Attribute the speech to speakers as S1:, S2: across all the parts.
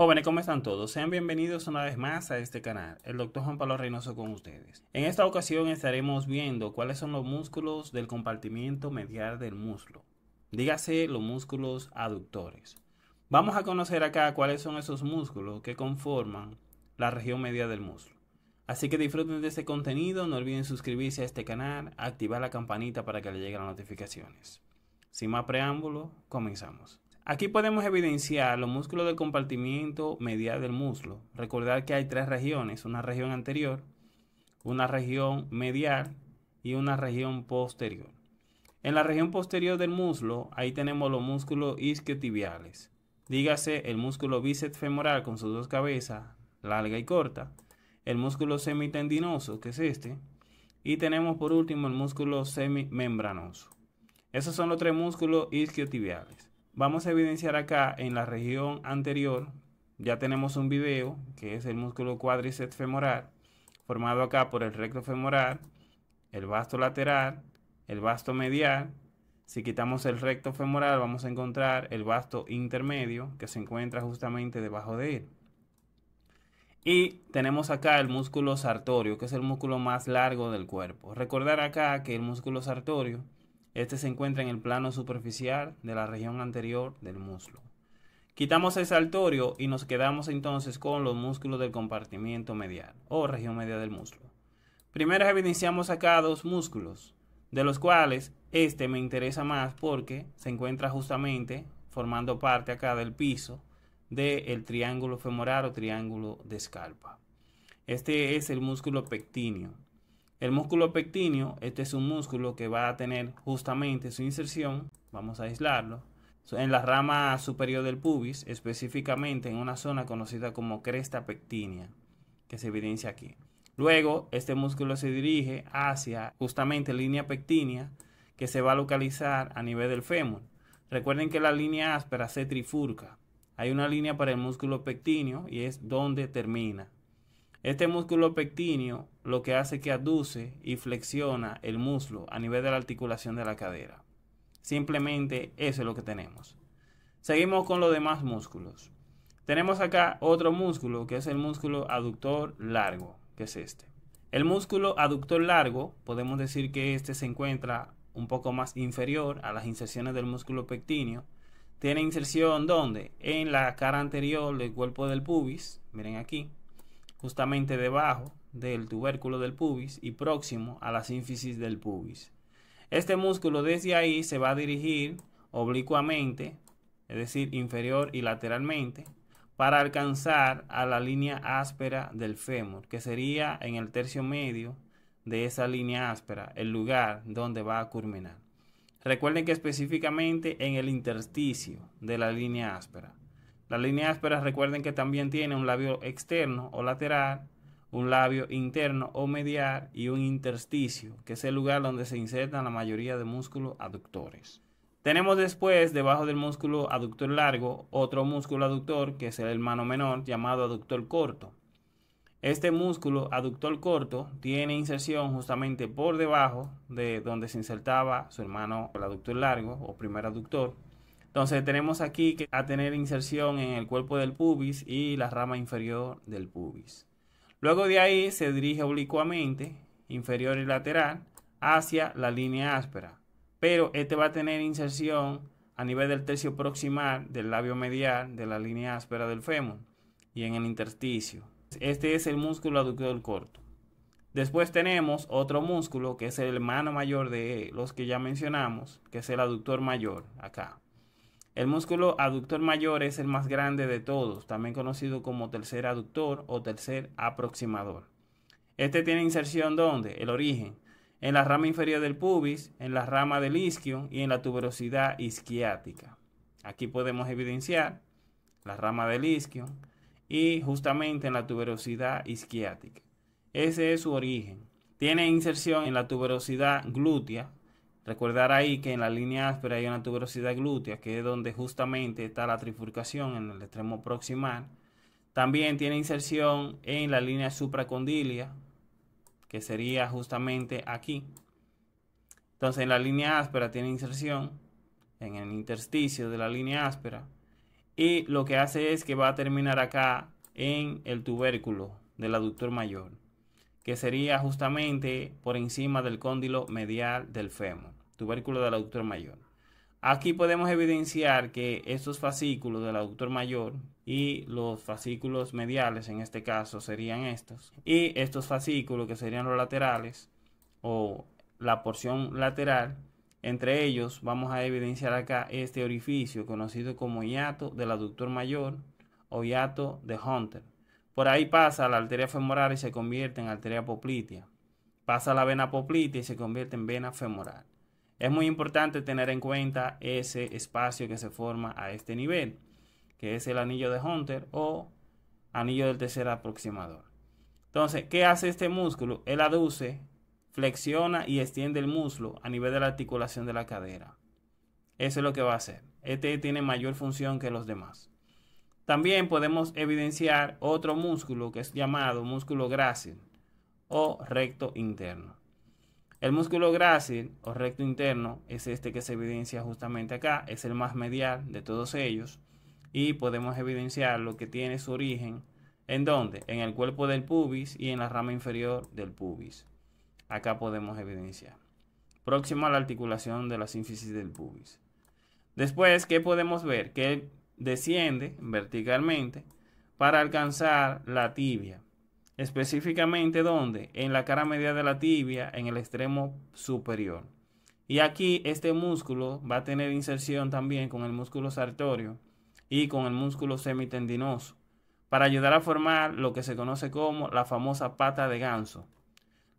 S1: Jóvenes, ¿cómo están todos? Sean bienvenidos una vez más a este canal, el doctor Juan Pablo Reynoso con ustedes. En esta ocasión estaremos viendo cuáles son los músculos del compartimiento medial del muslo, dígase los músculos aductores. Vamos a conocer acá cuáles son esos músculos que conforman la región media del muslo. Así que disfruten de este contenido, no olviden suscribirse a este canal, activar la campanita para que le lleguen las notificaciones. Sin más preámbulo, comenzamos. Aquí podemos evidenciar los músculos del compartimiento medial del muslo. Recordar que hay tres regiones, una región anterior, una región medial y una región posterior. En la región posterior del muslo, ahí tenemos los músculos isquiotibiales. Dígase el músculo bíceps femoral con sus dos cabezas, larga y corta. El músculo semitendinoso, que es este. Y tenemos por último el músculo semimembranoso. Esos son los tres músculos isquiotibiales. Vamos a evidenciar acá en la región anterior, ya tenemos un video que es el músculo cuádriceps femoral, formado acá por el recto femoral, el vasto lateral, el vasto medial. Si quitamos el recto femoral vamos a encontrar el vasto intermedio que se encuentra justamente debajo de él. Y tenemos acá el músculo sartorio, que es el músculo más largo del cuerpo. Recordar acá que el músculo sartorio este se encuentra en el plano superficial de la región anterior del muslo. Quitamos el saltorio y nos quedamos entonces con los músculos del compartimiento medial o región media del muslo. Primero evidenciamos acá dos músculos, de los cuales este me interesa más porque se encuentra justamente formando parte acá del piso del triángulo femoral o triángulo de escalpa. Este es el músculo pectíneo. El músculo pectíneo, este es un músculo que va a tener justamente su inserción, vamos a aislarlo, en la rama superior del pubis, específicamente en una zona conocida como cresta pectínea, que se evidencia aquí. Luego, este músculo se dirige hacia justamente línea pectínea, que se va a localizar a nivel del fémur. Recuerden que la línea áspera se trifurca. Hay una línea para el músculo pectíneo y es donde termina. Este músculo pectíneo lo que hace que aduce y flexiona el muslo a nivel de la articulación de la cadera. Simplemente eso es lo que tenemos. Seguimos con los demás músculos. Tenemos acá otro músculo que es el músculo aductor largo, que es este. El músculo aductor largo, podemos decir que este se encuentra un poco más inferior a las inserciones del músculo pectíneo. Tiene inserción donde? En la cara anterior del cuerpo del pubis, miren aquí, justamente debajo del tubérculo del pubis y próximo a la sínfisis del pubis. Este músculo desde ahí se va a dirigir oblicuamente, es decir, inferior y lateralmente, para alcanzar a la línea áspera del fémur, que sería en el tercio medio de esa línea áspera, el lugar donde va a culminar. Recuerden que específicamente en el intersticio de la línea áspera. La línea áspera recuerden que también tiene un labio externo o lateral, un labio interno o medial y un intersticio, que es el lugar donde se insertan la mayoría de músculos aductores. Tenemos después, debajo del músculo aductor largo, otro músculo aductor, que es el hermano menor, llamado aductor corto. Este músculo aductor corto tiene inserción justamente por debajo de donde se insertaba su hermano el aductor largo o primer aductor. Entonces tenemos aquí que va a tener inserción en el cuerpo del pubis y la rama inferior del pubis. Luego de ahí se dirige oblicuamente, inferior y lateral, hacia la línea áspera. Pero este va a tener inserción a nivel del tercio proximal del labio medial de la línea áspera del fémur y en el intersticio. Este es el músculo aductor corto. Después tenemos otro músculo que es el hermano mayor de los que ya mencionamos, que es el aductor mayor acá. El músculo aductor mayor es el más grande de todos, también conocido como tercer aductor o tercer aproximador. Este tiene inserción donde? El origen. En la rama inferior del pubis, en la rama del isquio y en la tuberosidad isquiática. Aquí podemos evidenciar la rama del isquio y justamente en la tuberosidad isquiática. Ese es su origen. Tiene inserción en la tuberosidad glútea, Recordar ahí que en la línea áspera hay una tuberosidad glútea, que es donde justamente está la trifurcación en el extremo proximal. También tiene inserción en la línea supracondilia, que sería justamente aquí. Entonces en la línea áspera tiene inserción, en el intersticio de la línea áspera. Y lo que hace es que va a terminar acá en el tubérculo del aductor mayor que sería justamente por encima del cóndilo medial del fémur, tubérculo del aductor mayor. Aquí podemos evidenciar que estos fascículos del aductor mayor y los fascículos mediales, en este caso serían estos, y estos fascículos que serían los laterales o la porción lateral, entre ellos vamos a evidenciar acá este orificio conocido como hiato del aductor mayor o hiato de Hunter por ahí pasa la arteria femoral y se convierte en arteria poplitea. Pasa la vena poplitea y se convierte en vena femoral. Es muy importante tener en cuenta ese espacio que se forma a este nivel, que es el anillo de Hunter o anillo del tercer aproximador. Entonces, ¿qué hace este músculo? Él aduce, flexiona y extiende el muslo a nivel de la articulación de la cadera. Eso es lo que va a hacer. Este tiene mayor función que los demás. También podemos evidenciar otro músculo que es llamado músculo grácil o recto interno. El músculo grácil o recto interno es este que se evidencia justamente acá, es el más medial de todos ellos y podemos evidenciar lo que tiene su origen en dónde? En el cuerpo del pubis y en la rama inferior del pubis. Acá podemos evidenciar. Próximo a la articulación de la sínfisis del pubis. Después, ¿qué podemos ver? Que desciende verticalmente para alcanzar la tibia. Específicamente donde? En la cara media de la tibia, en el extremo superior. Y aquí este músculo va a tener inserción también con el músculo sartorio y con el músculo semitendinoso para ayudar a formar lo que se conoce como la famosa pata de ganso.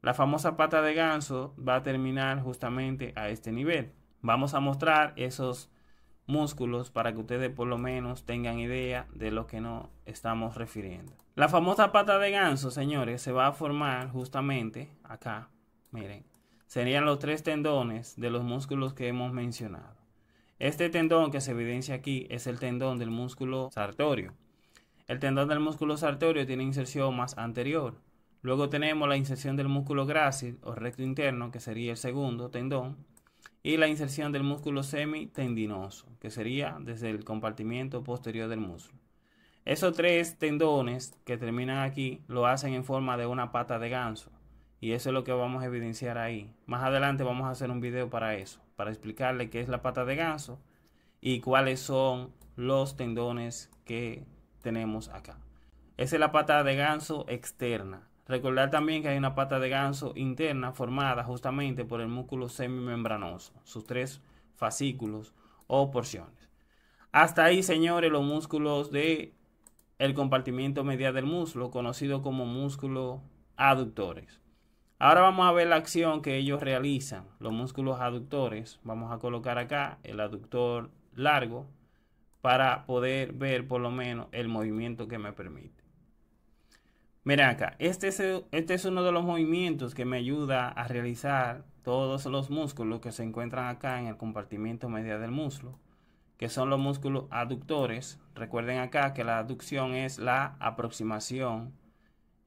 S1: La famosa pata de ganso va a terminar justamente a este nivel. Vamos a mostrar esos músculos para que ustedes por lo menos tengan idea de lo que nos estamos refiriendo. La famosa pata de ganso, señores, se va a formar justamente acá. Miren, serían los tres tendones de los músculos que hemos mencionado. Este tendón que se evidencia aquí es el tendón del músculo sartorio. El tendón del músculo sartorio tiene inserción más anterior. Luego tenemos la inserción del músculo grácil o recto interno, que sería el segundo tendón, y la inserción del músculo semitendinoso, que sería desde el compartimiento posterior del músculo. Esos tres tendones que terminan aquí lo hacen en forma de una pata de ganso y eso es lo que vamos a evidenciar ahí. Más adelante vamos a hacer un video para eso, para explicarle qué es la pata de ganso y cuáles son los tendones que tenemos acá. Esa es la pata de ganso externa. Recordar también que hay una pata de ganso interna formada justamente por el músculo semimembranoso, sus tres fascículos o porciones. Hasta ahí, señores, los músculos de el compartimiento medial del muslo, conocido como músculos aductores. Ahora vamos a ver la acción que ellos realizan, los músculos aductores. Vamos a colocar acá el aductor largo para poder ver por lo menos el movimiento que me permite. Mira acá, este, este es, uno de los movimientos que me ayuda a realizar todos los músculos que se encuentran acá en el compartimiento medial del muslo, que son los músculos aductores. Recuerden acá que la aducción es la aproximación.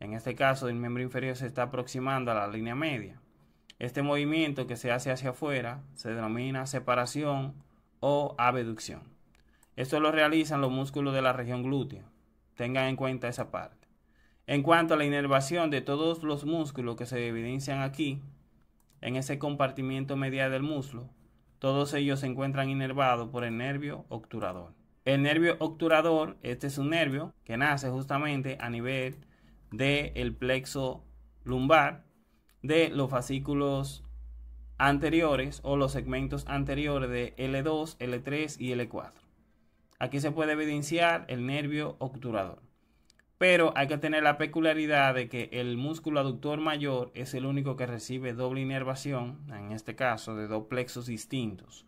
S1: En este caso, el miembro inferior se está aproximando a la línea media. Este movimiento que se hace hacia afuera se denomina separación o abducción. Esto lo realizan los músculos de la región glútea. Tengan en cuenta esa parte. En cuanto a la inervación de todos los músculos que se evidencian aquí, en ese compartimiento medial del muslo, todos ellos se encuentran inervados por el nervio obturador. El nervio obturador, este es un nervio que nace justamente a nivel del plexo lumbar de los fascículos anteriores o los segmentos anteriores de L2, L3 y L4. Aquí se puede evidenciar el nervio obturador. Pero hay que tener la peculiaridad de que el músculo aductor mayor es el único que recibe doble inervación, en este caso de dos plexos distintos.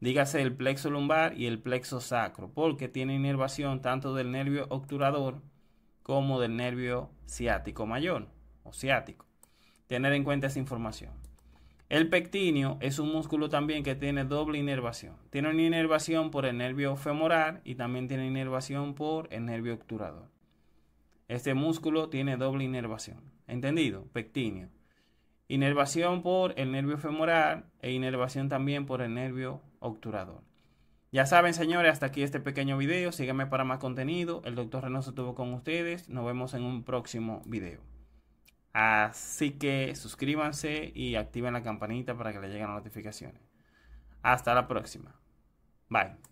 S1: Dígase el plexo lumbar y el plexo sacro, porque tiene inervación tanto del nervio obturador como del nervio ciático mayor o ciático. Tener en cuenta esa información. El pectinio es un músculo también que tiene doble inervación. Tiene una inervación por el nervio femoral y también tiene inervación por el nervio obturador. Este músculo tiene doble inervación. ¿Entendido? Pectíneo. Inervación por el nervio femoral e inervación también por el nervio obturador. Ya saben, señores, hasta aquí este pequeño video. Síganme para más contenido. El doctor Renoso estuvo con ustedes. Nos vemos en un próximo video. Así que suscríbanse y activen la campanita para que les lleguen las notificaciones. Hasta la próxima. Bye.